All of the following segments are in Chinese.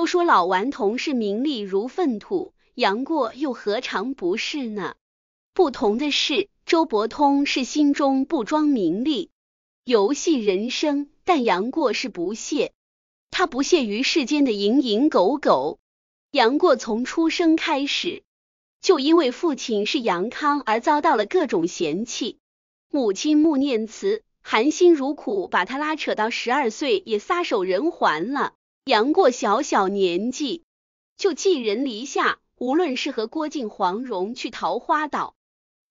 都说老顽童视名利如粪土，杨过又何尝不是呢？不同的是，周伯通是心中不装名利，游戏人生；但杨过是不屑，他不屑于世间的蝇营狗苟。杨过从出生开始，就因为父亲是杨康而遭到了各种嫌弃，母亲穆念慈含辛茹苦把他拉扯到十二岁，也撒手人寰了。杨过小小年纪就寄人篱下，无论是和郭靖、黄蓉去桃花岛，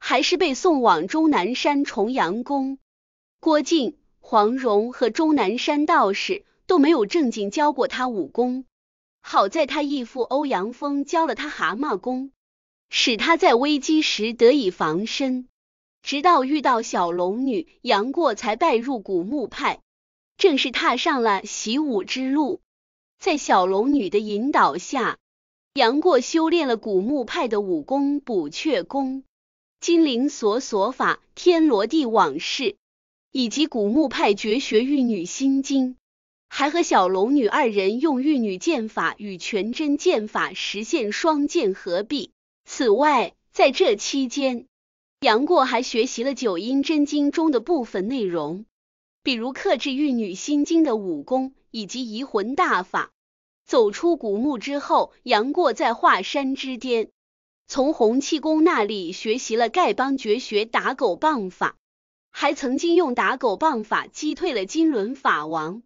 还是被送往终南山重阳宫，郭靖、黄蓉和终南山道士都没有正经教过他武功。好在他义父欧阳锋教了他蛤蟆功，使他在危机时得以防身。直到遇到小龙女，杨过才拜入古墓派，正式踏上了习武之路。在小龙女的引导下，杨过修炼了古墓派的武功补雀功、金陵锁锁法、天罗地网式，以及古墓派绝学玉女心经，还和小龙女二人用玉女剑法与全真剑法实现双剑合璧。此外，在这期间，杨过还学习了九阴真经中的部分内容，比如克制玉女心经的武功。以及移魂大法。走出古墓之后，杨过在华山之巅从洪七公那里学习了丐帮绝学打狗棒法，还曾经用打狗棒法击退了金轮法王。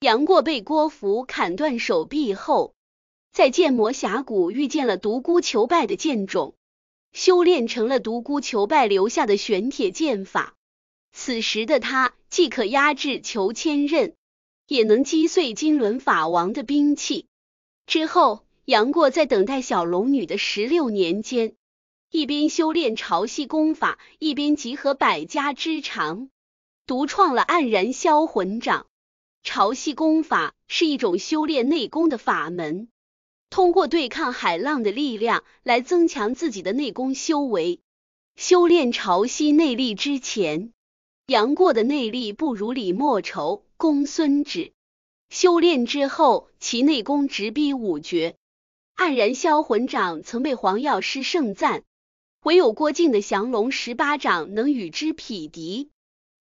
杨过被郭芙砍断手臂后，在剑魔峡谷遇见了独孤求败的剑种，修炼成了独孤求败留下的玄铁剑法。此时的他，即可压制裘千仞。也能击碎金轮法王的兵器。之后，杨过在等待小龙女的十六年间，一边修炼潮汐功法，一边集合百家之长，独创了黯然销魂掌。潮汐功法是一种修炼内功的法门，通过对抗海浪的力量来增强自己的内功修为。修炼潮汐内力之前，杨过的内力不如李莫愁。公孙止修炼之后，其内功直逼五绝。黯然销魂掌曾被黄药师盛赞，唯有郭靖的降龙十八掌能与之匹敌。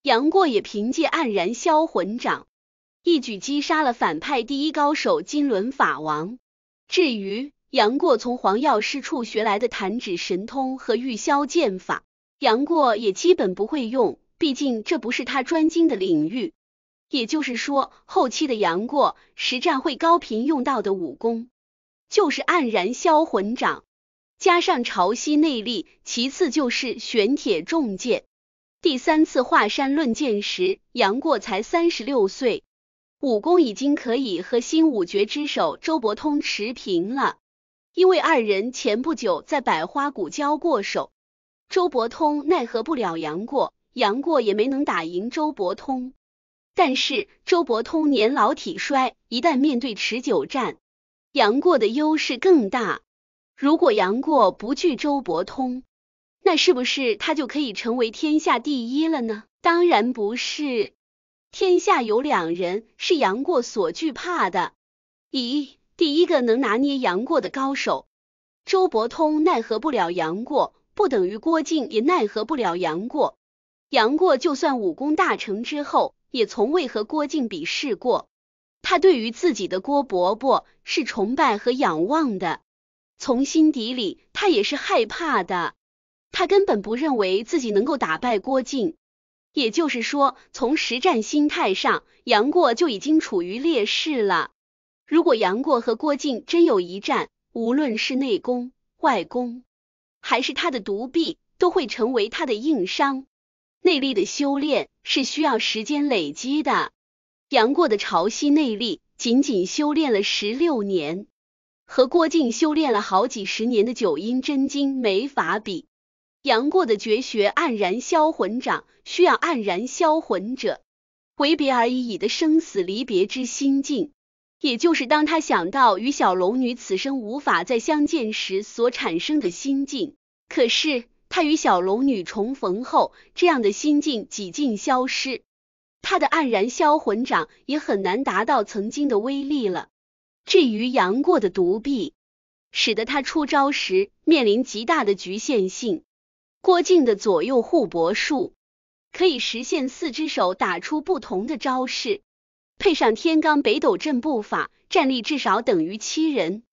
杨过也凭借黯然销魂掌一举击杀了反派第一高手金轮法王。至于杨过从黄药师处学来的弹指神通和玉箫剑法，杨过也基本不会用，毕竟这不是他专精的领域。也就是说，后期的杨过实战会高频用到的武功，就是黯然销魂掌，加上潮汐内力，其次就是玄铁重剑。第三次华山论剑时，杨过才三十六岁，武功已经可以和新五绝之首周伯通持平了。因为二人前不久在百花谷交过手，周伯通奈何不了杨过，杨过也没能打赢周伯通。但是周伯通年老体衰，一旦面对持久战，杨过的优势更大。如果杨过不惧周伯通，那是不是他就可以成为天下第一了呢？当然不是。天下有两人是杨过所惧怕的。咦，第一个能拿捏杨过的高手，周伯通奈何不了杨过，不等于郭靖也奈何不了杨过。杨过就算武功大成之后。也从未和郭靖比试过，他对于自己的郭伯伯是崇拜和仰望的，从心底里他也是害怕的，他根本不认为自己能够打败郭靖，也就是说，从实战心态上，杨过就已经处于劣势了。如果杨过和郭靖真有一战，无论是内功、外功，还是他的独臂，都会成为他的硬伤。内力的修炼是需要时间累积的。杨过的潮汐内力仅仅修炼了十六年，和郭靖修炼了好几十年的九阴真经没法比。杨过的绝学黯然销魂掌需要黯然销魂者，挥别而已矣的生死离别之心境，也就是当他想到与小龙女此生无法再相见时所产生的心境。可是。他与小龙女重逢后，这样的心境几近消失，他的黯然销魂掌也很难达到曾经的威力了。至于杨过的独臂，使得他出招时面临极大的局限性。郭靖的左右互搏术可以实现四只手打出不同的招式，配上天罡北斗阵步法，战力至少等于七人。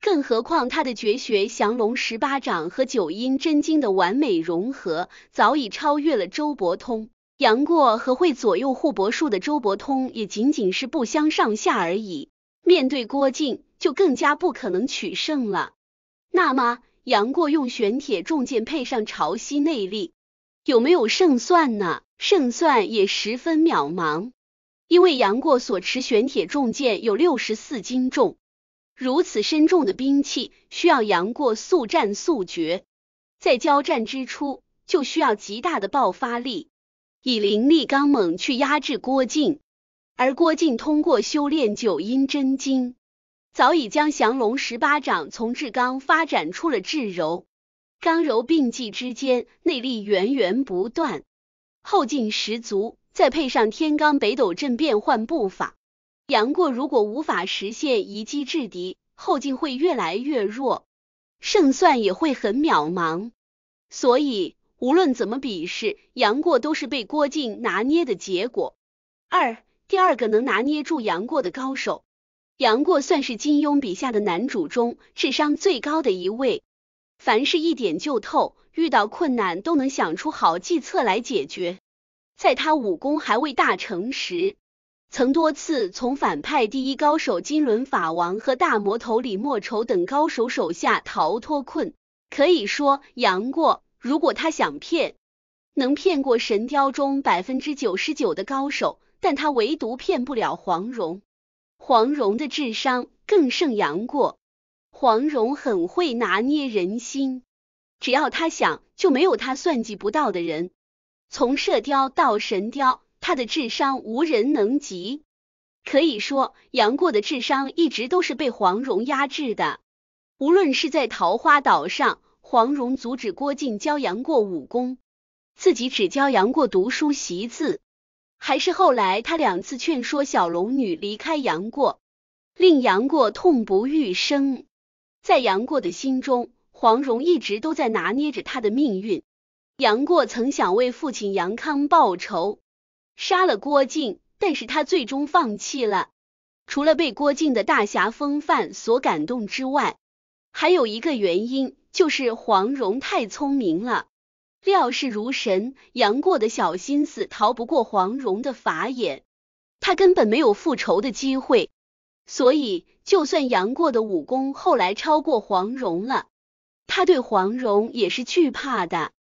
更何况他的绝学降龙十八掌和九阴真经的完美融合，早已超越了周伯通。杨过和会左右互搏术的周伯通也仅仅是不相上下而已。面对郭靖，就更加不可能取胜了。那么，杨过用玄铁重剑配上潮汐内力，有没有胜算呢？胜算也十分渺茫，因为杨过所持玄铁重剑有六十四斤重。如此深重的兵器，需要杨过速战速决。在交战之初，就需要极大的爆发力，以灵力刚猛去压制郭靖。而郭靖通过修炼九阴真经，早已将降龙十八掌从至刚发展出了至柔，刚柔并济之间，内力源源不断，后劲十足。再配上天罡北斗阵变换步法。杨过如果无法实现一击制敌，后劲会越来越弱，胜算也会很渺茫。所以，无论怎么比试，杨过都是被郭靖拿捏的结果。二，第二个能拿捏住杨过的高手，杨过算是金庸笔下的男主中智商最高的一位，凡事一点就透，遇到困难都能想出好计策来解决。在他武功还未大成时，曾多次从反派第一高手金轮法王和大魔头李莫愁等高手手下逃脱困，可以说杨过如果他想骗，能骗过神雕中百分之九十九的高手，但他唯独骗不了黄蓉。黄蓉的智商更胜杨过，黄蓉很会拿捏人心，只要他想，就没有他算计不到的人。从射雕到神雕。他的智商无人能及，可以说杨过的智商一直都是被黄蓉压制的。无论是在桃花岛上，黄蓉阻止郭靖教杨过武功，自己只教杨过读书习字；还是后来他两次劝说小龙女离开杨过，令杨过痛不欲生。在杨过的心中，黄蓉一直都在拿捏着他的命运。杨过曾想为父亲杨康报仇。杀了郭靖，但是他最终放弃了。除了被郭靖的大侠风范所感动之外，还有一个原因就是黄蓉太聪明了，料事如神。杨过的小心思逃不过黄蓉的法眼，他根本没有复仇的机会。所以，就算杨过的武功后来超过黄蓉了，他对黄蓉也是惧怕的。